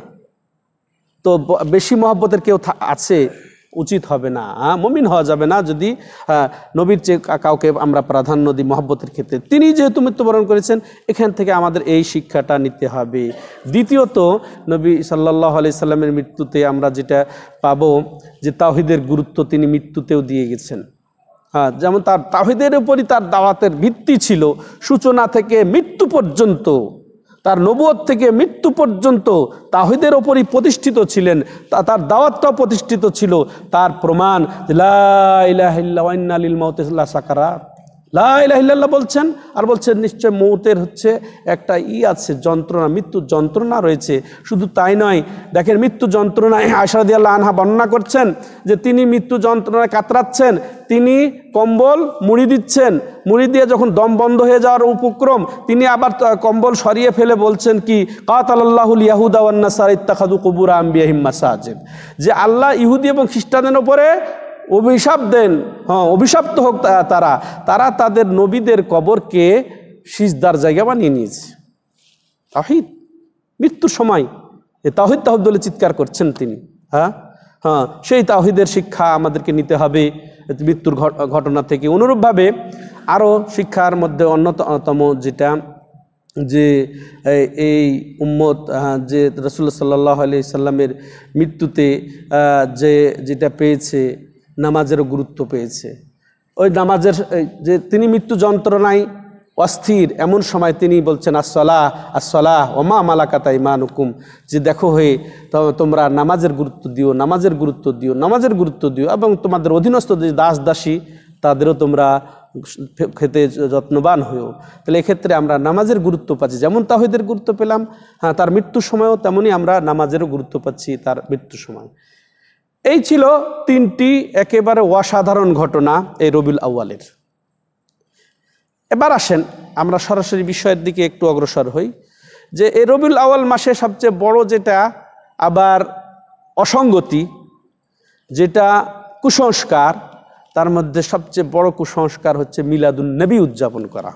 তো বেশি মহব্বতের কেউ আছে উচিত হবে না মমিন হওয়া যাবে না যদি নবীর চেয়ে কাউকে আমরা প্রাধান্য দিই মহব্বতের ক্ষেত্রে তিনি যেহেতু মৃত্যুবরণ করেছেন এখান থেকে আমাদের এই শিক্ষাটা নিতে হবে দ্বিতীয়ত নবী সাল্লাহ সাল্লামের মৃত্যুতে আমরা যেটা পাব যে তাহিদের গুরুত্ব তিনি মৃত্যুতেও দিয়ে গেছেন হ্যাঁ যেমন তার তাহিদের উপরই তার দাওয়াতের ভিত্তি ছিল সূচনা থেকে মৃত্যু পর্যন্ত তার নবুয় থেকে মৃত্যু পর্যন্ত তাহিদের ওপরই প্রতিষ্ঠিত ছিলেন তার দাওয়াতটাও প্রতিষ্ঠিত ছিল তার প্রমাণ লাইলাহিল্লা সাকারাত লাহিল্লাহ বলছেন আর বলছেন নিশ্চয় মৌতের হচ্ছে একটা ই আছে যন্ত্রণা মৃত্যু যন্ত্রণা রয়েছে শুধু তাই নয় দেখেন মৃত্যু যন্ত্রণায় আশাদি আল্লাহ আনহা বর্ণনা করছেন যে তিনি মৃত্যু যন্ত্রণায় কাতরাচ্ছেন তিনি কম্বল মুড়ি দিচ্ছেন মুড়ি দিয়ে যখন দম বন্ধ হয়ে যাওয়ার উপক্রম তিনি আবার কম্বল সরিয়ে ফেলে বলছেন কি কাতাল্লাহুল ওয়ান্না সার ইত্তাখাদু কবুরা আম্বিয়াহিম্মা সাহেব যে আল্লাহ ইহুদি এবং খ্রিস্টানদের ওপরে অভিশাপ দেন হ্যাঁ তো হোক তারা তারা তাদের নবীদের কবরকে সিজদার জায়গা বানিয়ে নিয়েছে তাহিদ মৃত্যুর সময় এ তাহিদ তাহিদুল্লাহ চিৎকার করছেন তিনি হ্যাঁ হ্যাঁ সেই তাহিদের শিক্ষা আমাদেরকে নিতে হবে মৃত্যুর ঘটনা থেকে অনুরূপভাবে আরও শিক্ষার মধ্যে অন্যতম যেটা যে এই উম্মত যে রসুল্লা সাল্লাহ আলি সাল্লামের মৃত্যুতে যে যেটা পেয়েছে নামাজেরও গুরুত্ব পেয়েছে ওই নামাজের যে তিনি মৃত্যু যন্ত্রণায় অস্থির এমন সময় তিনি বলছেন আসলা আসলা ওমা মালাকাতাই মা নুকুম যে দেখো হয়ে তোমরা নামাজের গুরুত্ব দিও নামাজের গুরুত্ব দিও নামাজের গুরুত্ব দিও এবং তোমাদের অধীনস্থ যে দাস দাসী তাদেরও তোমরা খেতে যত্নবান হয়েও তাহলে এক্ষেত্রে আমরা নামাজের গুরুত্ব পাচ্ছি যেমন তাহিদের গুরুত্ব পেলাম হ্যাঁ তার মৃত্যুর সময়ও তেমনই আমরা নামাজেরও গুরুত্ব পাচ্ছি তার মৃত্যুর সময় এই ছিল তিনটি একেবারে অসাধারণ ঘটনা এই রবিউল আউ্বালের এবার আসেন আমরা সরাসরি বিষয়ের দিকে একটু অগ্রসর হই যে এই রবিউল আউ্য়াল মাসে সবচেয়ে বড় যেটা আবার অসঙ্গতি যেটা কুসংস্কার তার মধ্যে সবচেয়ে বড় কুসংস্কার হচ্ছে মিলাদুল নবী উদযাপন করা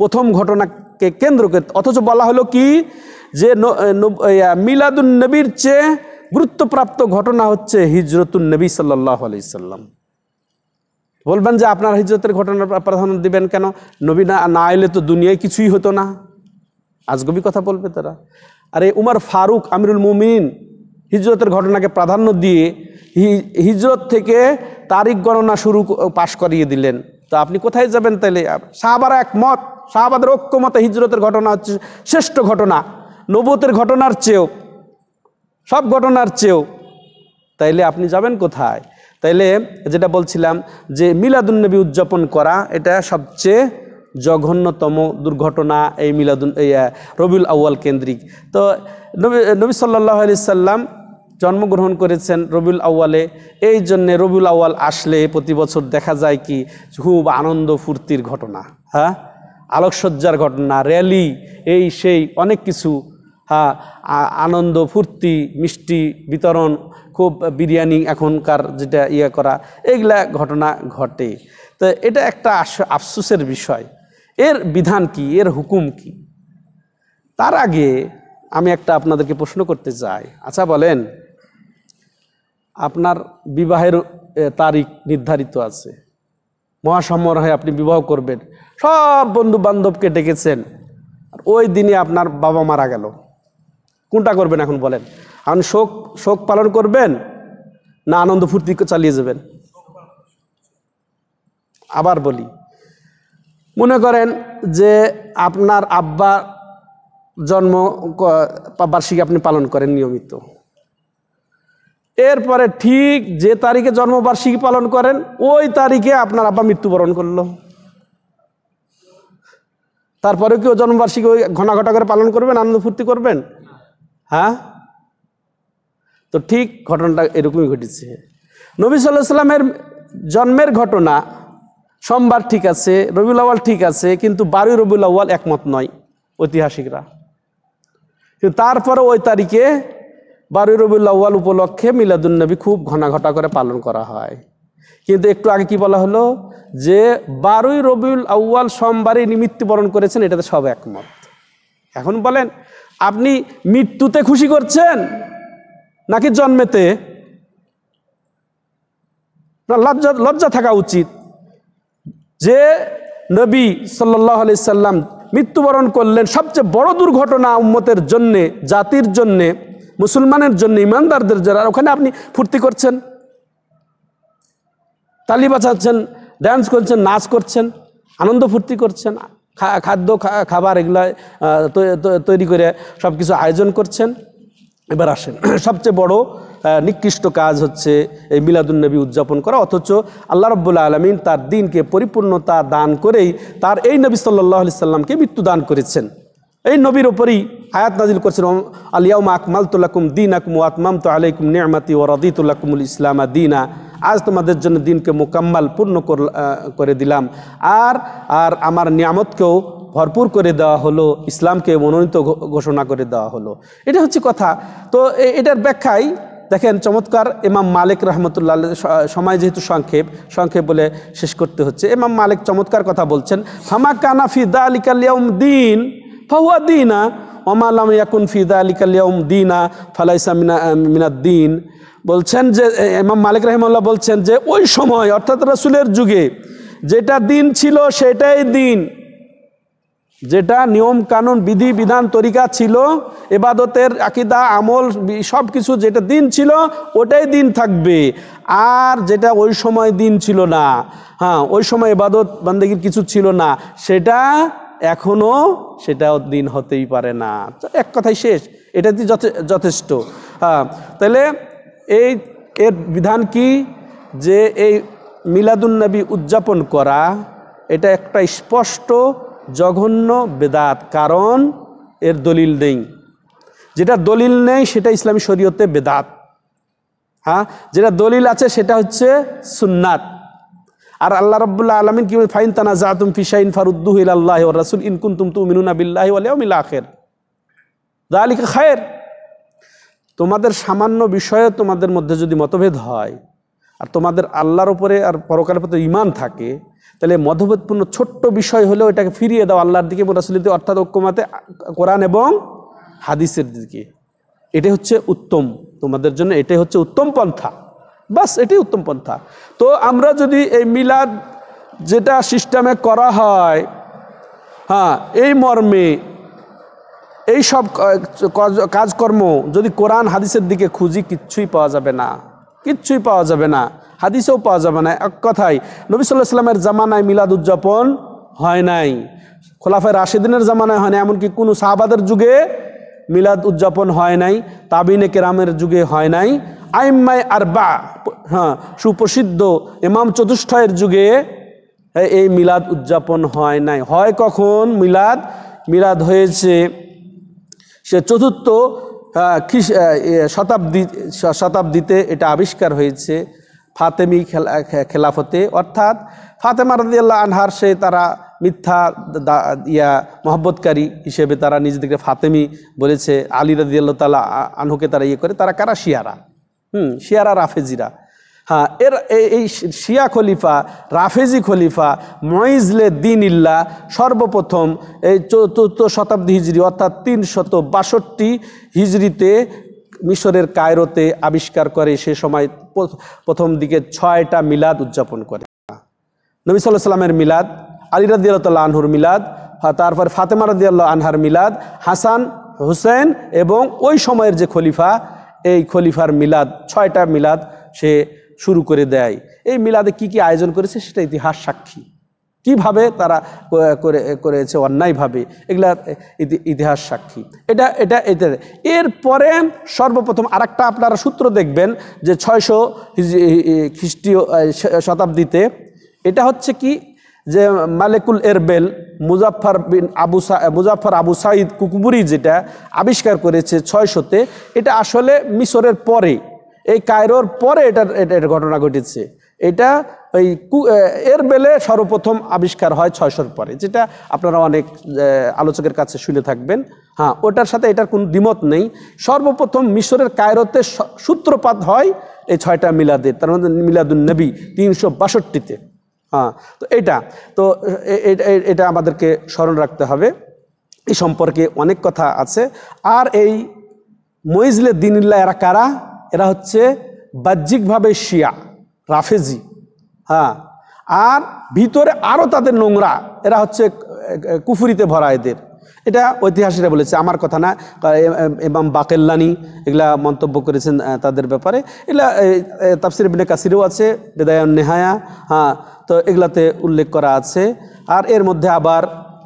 প্রথম ঘটনাকে কেন্দ্র করে অথচ বলা হলো কি যে মিলাদুল নবীর চেয়ে গুরুত্বপ্রাপ্ত ঘটনা হচ্ছে হিজরতুল নবী সাল্লাহ আলাইসাল্লাম বলবেন যে আপনার হিজরতের ঘটনার প্রাধান্য দিবেন কেন নবী না না এলে তো দুনিয়ায় কিছুই হতো না আজগবি কথা বলবে তারা আরে উমার ফারুক আমিরুল মুমিন হিজরতের ঘটনাকে প্রাধান্য দিয়ে হিজরত থেকে তারিখ গণনা শুরু পাশ করিয়ে দিলেন তো আপনি কোথায় যাবেন তাহলে এক একমত শাহবাদের ঐক্যমতে হিজরতের ঘটনা হচ্ছে শ্রেষ্ঠ ঘটনা নবতের ঘটনার চেয়েও সব ঘটনার চেয়েও তাইলে আপনি যাবেন কোথায় তাইলে যেটা বলছিলাম যে মিলাদুন্নবী উদযাপন করা এটা সবচেয়ে জঘন্যতম দুর্ঘটনা এই মিলাদুন রবিউল আউ্য়াল কেন্দ্রিক তো নবী নবী সাল্লাহ আলি সাল্লাম জন্মগ্রহণ করেছেন রবিউল আউ্য়ালে এই জন্যে রবিউল আউ্য়াল আসলে প্রতি বছর দেখা যায় কি খুব আনন্দ ফুর্তির ঘটনা হ্যাঁ আলোকসজ্জার ঘটনা র্যালি এই সেই অনেক কিছু আনন্দ ফুর্তি মিষ্টি বিতরণ খুব বিরিয়ানি এখনকার যেটা ইয়ে করা এগুলা ঘটনা ঘটে তো এটা একটা আফসুসের বিষয় এর বিধান কি এর হুকুম কি তার আগে আমি একটা আপনাদেরকে প্রশ্ন করতে চাই আচ্ছা বলেন আপনার বিবাহের তারিখ নির্ধারিত আছে মহাসম্মরহে আপনি বিবাহ করবেন সব বন্ধু বান্ধবকে ডেকেছেন ওই দিনে আপনার বাবা মারা গেল কোনটা করবেন এখন বলেন এখন শোক শোক পালন করবেন না আনন্দ ফুর্তি চালিয়ে যাবেন আবার বলি মনে করেন যে আপনার আব্বা জন্ম বার্ষিকী আপনি পালন করেন নিয়মিত এরপরে ঠিক যে তারিখে জন্মবার্ষিকী পালন করেন ওই তারিখে আপনার আব্বা মৃত্যুবরণ করলো তারপরে কি ও জন্মবার্ষিকী ওই ঘটা করে পালন করবেন আনন্দ ফুর্তি করবেন হ্যাঁ তো ঠিক ঘটনাটা এরকমই ঘটেছে নবী সাল্লাহ সাল্লামের জন্মের ঘটনা সোমবার ঠিক আছে রবিউল আওয়াল ঠিক আছে কিন্তু বারুই রবিউল আওয়াল একমত নয় ঐতিহাসিকরা কিন্তু তারপরে ওই তারিখে বারুই রবিউল আওয়াল উপলক্ষে মিলাদুলনবী খুব ঘনা ঘটা করে পালন করা হয় কিন্তু একটু আগে কি বলা হলো যে বারুই রবিউল আউ্য়াল সোমবারে নিমিত্তবরণ করেছেন এটাতে সব একমত এখন বলেন আপনি মৃত্যুতে খুশি করছেন নাকি জন্মেতে লজ্জা লজ্জা থাকা উচিত যে নবী সাল্লাহ আলি সাল্লাম মৃত্যুবরণ করলেন সবচেয়ে বড় দুর্ঘটনা উম্মতের জন্যে জাতির জন্যে মুসলমানের জন্য ইমানদারদের যারা ওখানে আপনি ফুর্তি করছেন তালি বাঁচাচ্ছেন ড্যান্স করছেন নাচ করছেন আনন্দ ফুর্তি করছেন খাদ্য খাবার এগুলা তৈরি করে সব কিছু আয়োজন করছেন এবার আসেন সবচেয়ে বড় নিকৃষ্ট কাজ হচ্ছে এই মিলাদুলনবী উদযাপন করা অথচ আল্লাহ রব্বুল্লা আলমিন তার দিনকে পরিপূর্ণতা দান করেই তার এই নবী সাল্লাহ আলি সাল্লামকে মৃত্যু দান করেছেন এই নবীর ওপরই আয়াত নাজিল করছেন আলিয়াউম আকমাল তুল্লাকুম দিন আকুম আতমাম তো আলাইকুম নিয়ামাতি ওরদিতুল্লাকুমুল ইসলামা দিনা আজ তোমাদের জন্য দিনকে মোকাম্মাল পূর্ণ করে দিলাম আর আর আমার নিয়ামতকেও ভরপুর করে দেওয়া হলো ইসলামকে মনোনীত ঘোষণা করে দেওয়া হলো এটা হচ্ছে কথা তো এটার ব্যাখ্যায় দেখেন চমৎকার এমাম মালিক রহমতুল্লাহ সময় যেহেতু সংক্ষেপ সংক্ষেপ বলে শেষ করতে হচ্ছে ইমাম মালিক চমৎকার কথা বলছেন হামা কানা ফিদা আলিকালিয়াউম দিন ফাহুয়া দিনা অমালাম ইয়াকুন ফিদা আলিকালিয়াউম দিনা ফালাইসা মিনা মিনাদ্দিন বলছেন যে এমাম মালিক রহমাল্লাহ বলছেন যে ওই সময় অর্থাৎ রাসুলের যুগে যেটা দিন ছিল সেটাই দিন যেটা নিয়ম কানুন বিধি বিধান তরিকা ছিল এবাদতের আকিদা আমল সব কিছু যেটা দিন ছিল ওটাই দিন থাকবে আর যেটা ওই সময় দিন ছিল না হ্যাঁ ওই সময় এবাদত বান্দেগীর কিছু ছিল না সেটা এখনও সেটাও দিন হতেই পারে না এক কথাই শেষ এটাতে যথেষ্ট হ্যাঁ তাহলে এই এর বিধান কি যে এই মিলাদুন্নবী উদযাপন করা এটা একটা স্পষ্ট জঘন্য বেদাত কারণ এর দলিল নেই যেটা দলিল নেই সেটা ইসলামী শরীয়তে বেদাত হ্যাঁ যেটা দলিল আছে সেটা হচ্ছে সুন্নাত আর আল্লাহ রবুল্লা আলমিন কি ফাইন তানা তুম ফিসাইন ফারুদ্দুহ আল্লাহ রাসুল ইনকুন তুম তু মিনুনা বিল্লাহ আলিয়া মিল্লা আখের দা আলিকা খায়ের তোমাদের সামান্য বিষয়ে তোমাদের মধ্যে যদি মতভেদ হয় আর তোমাদের আল্লাহর ওপরে আর পরকালের প্রতি ইমান থাকে তাহলে মতভেদপূর্ণ ছোট্ট বিষয় হলেও এটাকে ফিরিয়ে দাও আল্লাহর দিকে মোরাসলিতে অর্থাৎ ঐক্যমাতে কোরআন এবং হাদিসের দিকে এটাই হচ্ছে উত্তম তোমাদের জন্য এটাই হচ্ছে উত্তম পন্থা বাস এটাই উত্তম পন্থা তো আমরা যদি এই মিলাদ যেটা সিস্টেমে করা হয় হ্যাঁ এই মর্মে এই সব কাজকর্ম যদি কোরআন হাদিসের দিকে খুঁজি কিচ্ছুই পাওয়া যাবে না কিচ্ছুই পাওয়া যাবে না হাদিসেও পাওয়া যাবে না এক কথায় নবী সাল্লাহ সাল্লামের জামানায় মিলাদ উদযাপন হয় নাই খোলাফের রাশেদিনের জামানায় হয় না এমনকি কোনো সাহাবাদের যুগে মিলাদ উদযাপন হয় নাই তাবিনে কেরামের যুগে হয় নাই আইম্মাই আর বা হ্যাঁ সুপ্রসিদ্ধ ইমাম চতুষ্ঠয়ের যুগে এই মিলাদ উদযাপন হয় নাই হয় কখন মিলাদ মিলাদ হয়েছে সে চতুর্থ শতাব্দী শতাব্দীতে এটা আবিষ্কার হয়েছে ফাতেমি খেলাফতে অর্থাৎ ফাতেমা রাজিয়াল্লাহ আনহার সে তারা মিথ্যা ইয়া মহব্বতকারী হিসেবে তারা নিজেদেরকে ফাতেমি বলেছে আলী রাজিয়াল্লাহ তালা আনহুকে তারা ইয়ে করে তারা কারা শিয়ারা হুম শিয়ারা রাফেজিরা হ্যাঁ এর এই শিয়া খলিফা রাফেজি খলিফা মঈজলে দিন ইল্লা সর্বপ্রথম এই চতুর্থ শতাব্দী হিজড়ি অর্থাৎ তিনশত বাষট্টি হিজড়িতে মিশরের কায়রোতে আবিষ্কার করে সে সময় প্রথম দিকে ছয়টা মিলাদ উদযাপন করে নবী সাল্লাহ সাল্লামের মিলাদ আলিরাদিয়াল্লাহ আনহুর মিলাদ হ্যাঁ, তারপর ফাতেমা রদিয়াল্লাহ আনহার মিলাদ হাসান হুসেন এবং ওই সময়ের যে খলিফা এই খলিফার মিলাদ ছয়টা মিলাদ সে শুরু করে দেয় এই মিলাদে কি কি আয়োজন করেছে সেটা ইতিহাস সাক্ষী কিভাবে তারা করে করেছে অন্যায়ভাবে এগুলা ইতিহাস সাক্ষী এটা এটা এটা এরপরে সর্বপ্রথম আর একটা আপনারা সূত্র দেখবেন যে ছয়শো খ্রিস্টীয় শতাব্দীতে এটা হচ্ছে কি যে মালেকুল এরবেল মুজাফর বিন আবু মুজাফর আবু সাঈদ কুকুবুরি যেটা আবিষ্কার করেছে ছয়শোতে এটা আসলে মিশরের পরে এই কায়রোর পরে এটার এটা ঘটনা ঘটেছে এটা ওই এর বেলে সর্বপ্রথম আবিষ্কার হয় ছয়শোর পরে যেটা আপনারা অনেক আলোচকের কাছে শুনে থাকবেন হ্যাঁ ওটার সাথে এটার কোনো দ্বিমত নেই সর্বপ্রথম মিশরের কায়রোতে সূত্রপাত হয় এই ছয়টা মিলাদের তার মধ্যে মানে মিলাদুল নবী তিনশো বাষট্টিতে হ্যাঁ তো এটা তো এটা আমাদেরকে স্মরণ রাখতে হবে এই সম্পর্কে অনেক কথা আছে আর এই মইজলে দিনিল্লা এরা কারা এরা হচ্ছে বাহ্যিকভাবে শিয়া রাফেজি হ্যাঁ আর ভিতরে আরও তাদের নোংরা এরা হচ্ছে কুফুরিতে ভরা এদের এটা ঐতিহাসিকরা বলেছে আমার কথা না এবং বাকেল্লানি এগুলা মন্তব্য করেছেন তাদের ব্যাপারে এগুলা তাপসির বিনে কাসিরও আছে বেদায়ন নেহায়া হ্যাঁ তো এগুলাতে উল্লেখ করা আছে আর এর মধ্যে আবার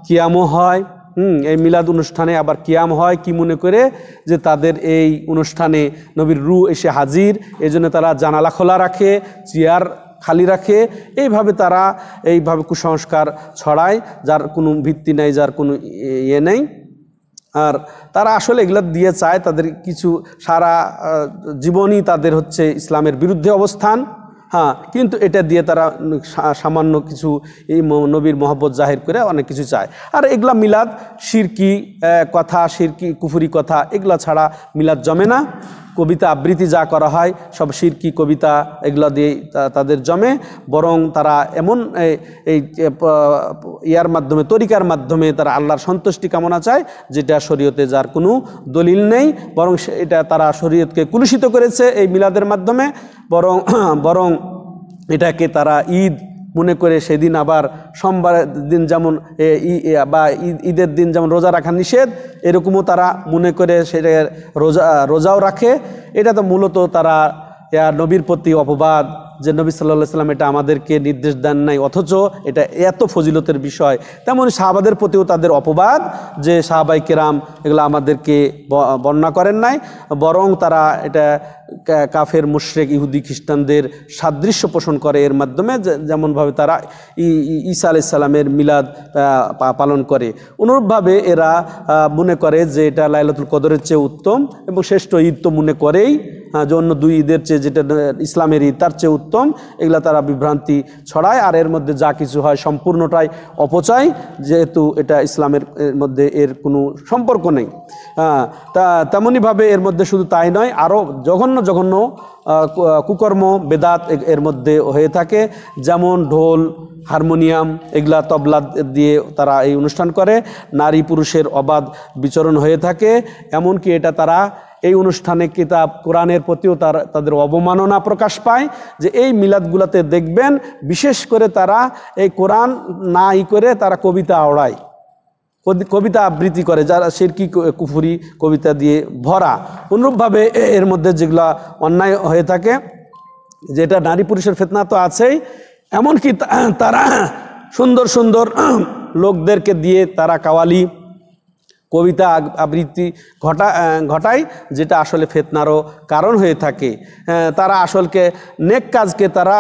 কিয়ামও হয় হুম এই মিলাদ অনুষ্ঠানে আবার কিয়াম হয় কি মনে করে যে তাদের এই অনুষ্ঠানে নবীর রু এসে হাজির এজন্য তারা জানালা খোলা রাখে চেয়ার খালি রাখে এইভাবে তারা এইভাবে কুসংস্কার ছড়ায় যার কোনো ভিত্তি নাই যার কোনো ইয়ে নেই আর তারা আসলে এগুলো দিয়ে চায় তাদের কিছু সারা জীবনই তাদের হচ্ছে ইসলামের বিরুদ্ধে অবস্থান হ্যাঁ কিন্তু এটা দিয়ে তারা সামান্য কিছু এই নবীর মহব্বত জাহির করে অনেক কিছু চায় আর এগুলা মিলাদ শিরকি কথা শিরকি কুফুরি কথা এগুলা ছাড়া মিলাদ জমে না কবিতা আবৃত্তি যা করা হয় সব শিরকি কবিতা এগুলো দিয়ে তাদের জমে বরং তারা এমন এই ইয়ার মাধ্যমে তরিকার মাধ্যমে তারা আল্লাহর সন্তুষ্টি কামনা চায় যেটা শরীয়তে যার কোনো দলিল নেই বরং এটা তারা শরীয়তকে কুলুষিত করেছে এই মিলাদের মাধ্যমে বরং বরং এটাকে তারা ঈদ মনে করে সেদিন আবার সোমবারের দিন যেমন বা ঈদের দিন যেমন রোজা রাখা নিষেধ এরকমও তারা মনে করে সেটা রোজা রোজাও রাখে এটা তো মূলত তারা নবীর প্রতি অপবাদ যে নবী সাল্লা সাল্লাম এটা আমাদেরকে নির্দেশ দেন নাই অথচ এটা এত ফজিলতের বিষয় তেমন শাহবাদের প্রতিও তাদের অপবাদ যে শাহবাই কেরাম এগুলো আমাদেরকে বর্ণনা করেন নাই বরং তারা এটা কাফের মুশ্রেক ইহুদি খ্রিস্টানদের সাদৃশ্য পোষণ করে এর মাধ্যমে যেমনভাবে তারা ঈসা আলাইসাল্লামের মিলাদ পালন করে অনুরূপভাবে এরা মনে করে যে এটা লাইলাতুল কদরের চেয়ে উত্তম এবং শ্রেষ্ঠ ঈদ তো মনে করেই যে অন্য দুই ঈদের চেয়ে যেটা ইসলামের ঈদ তার চেয়ে উত্তম এগুলা তারা বিভ্রান্তি ছড়ায় আর এর মধ্যে যা কিছু হয় সম্পূর্ণটাই অপচয় যেহেতু এটা ইসলামের মধ্যে এর কোনো সম্পর্ক নেই তা তেমনইভাবে এর মধ্যে শুধু তাই নয় আরও যখন জঘন্য জঘন্য কুকর্ম বেদাত এর মধ্যে হয়ে থাকে যেমন ঢোল হারমোনিয়াম এগুলা তবলা দিয়ে তারা এই অনুষ্ঠান করে নারী পুরুষের অবাধ বিচরণ হয়ে থাকে এমনকি এটা তারা এই অনুষ্ঠানে কিতাব কোরআনের প্রতিও তার তাদের অবমাননা প্রকাশ পায় যে এই মিলাদগুলাতে দেখবেন বিশেষ করে তারা এই কোরআন নাই করে তারা কবিতা আওড়ায় কবিতা আবৃত্তি করে যারা শিরকি কুফুরি কবিতা দিয়ে ভরা অনুরূপভাবে এর মধ্যে যেগুলা অন্যায় হয়ে থাকে যেটা নারী পুরুষের ফেতনা তো আছেই এমনকি তারা সুন্দর সুন্দর লোকদেরকে দিয়ে তারা কাওয়ালি কবিতা আবৃত্তি ঘটা ঘটায় যেটা আসলে ফেতনারও কারণ হয়ে থাকে তারা আসলকে নেক কাজকে তারা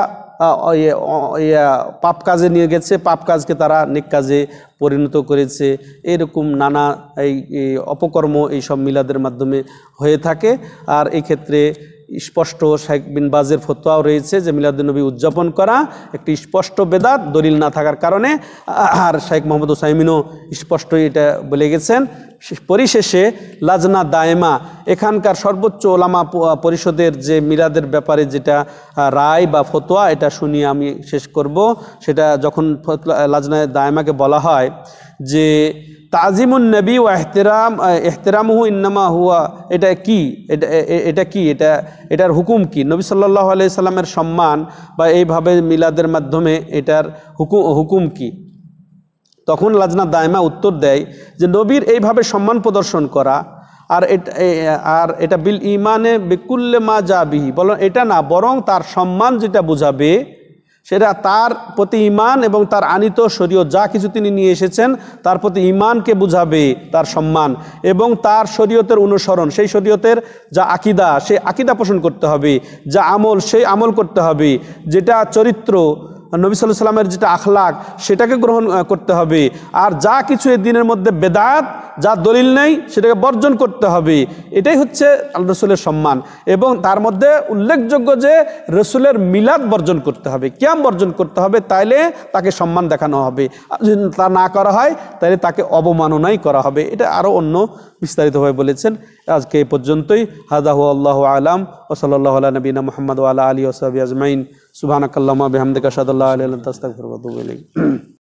ইয়ে, পাপ কাজে নিয়ে গেছে পাপ কাজকে তারা নেক কাজে পরিণত করেছে এরকম নানা এই অপকর্ম এই সব মিলাদের মাধ্যমে হয়ে থাকে আর এই ক্ষেত্রে স্পষ্ট শাহেক বিন বাজের ফতোয়াও রয়েছে যে মিলাদুলনবী উদযাপন করা একটি স্পষ্ট বেদাত দলিল না থাকার কারণে আর শাহেক মোহাম্মদ ওসাইমিনও স্পষ্ট এটা বলে গেছেন পরিশেষে লাজনা দায়মা এখানকার সর্বোচ্চ ওলামা পরিষদের যে মিলাদের ব্যাপারে যেটা রায় বা ফতোয়া এটা শুনিয়ে আমি শেষ করব সেটা যখন লাজনা দায়মাকে বলা হয় যে তাজিমুন নবী ও এহতেরাম এহতেরামহু ইন্নামা হুয়া এটা কি এটা এটা কি এটা এটার হুকুম কি নবী সাল্লাহ আলাইসাল্লামের সম্মান বা এইভাবে মিলাদের মাধ্যমে এটার হুকুম হুকুম কি তখন লাজনা দায়মা উত্তর দেয় যে নবীর এইভাবে সম্মান প্রদর্শন করা আর এটা আর এটা বিল ইমানে বিকুল্লে মা যাবিহি বলো এটা না বরং তার সম্মান যেটা বোঝাবে সেটা তার প্রতি ইমান এবং তার আনিত শরীয় যা কিছু তিনি নিয়ে এসেছেন তার প্রতি ইমানকে বুঝাবে তার সম্মান এবং তার শরীয়তের অনুসরণ সেই শরীয়তের যা আকিদা সেই আকিদা পোষণ করতে হবে যা আমল সেই আমল করতে হবে যেটা চরিত্র নবী সাল্লু সাল্লামের যেটা আখলাক সেটাকে গ্রহণ করতে হবে আর যা কিছু এই দিনের মধ্যে বেদাত যা দলিল নেই সেটাকে বর্জন করতে হবে এটাই হচ্ছে রসুলের সম্মান এবং তার মধ্যে উল্লেখযোগ্য যে রসুলের মিলাদ বর্জন করতে হবে ক্যাম বর্জন করতে হবে তাইলে তাকে সম্মান দেখানো হবে যদি তা না করা হয় তাহলে তাকে অবমাননাই করা হবে এটা আরও অন্য বিস্তারিতভাবে বলেছেন আজকে এই পর্যন্তই হাদাহু আল্লাহ আলাম ও সাল্লাহ আল্লাহ নবীনা মোহাম্মদ আল্লাহ আলী ওসাবি আজমাইন سبحانک نقلہ بحمدک اشہد اللہ علیہ وسلم تستغفر و اللہ دستخر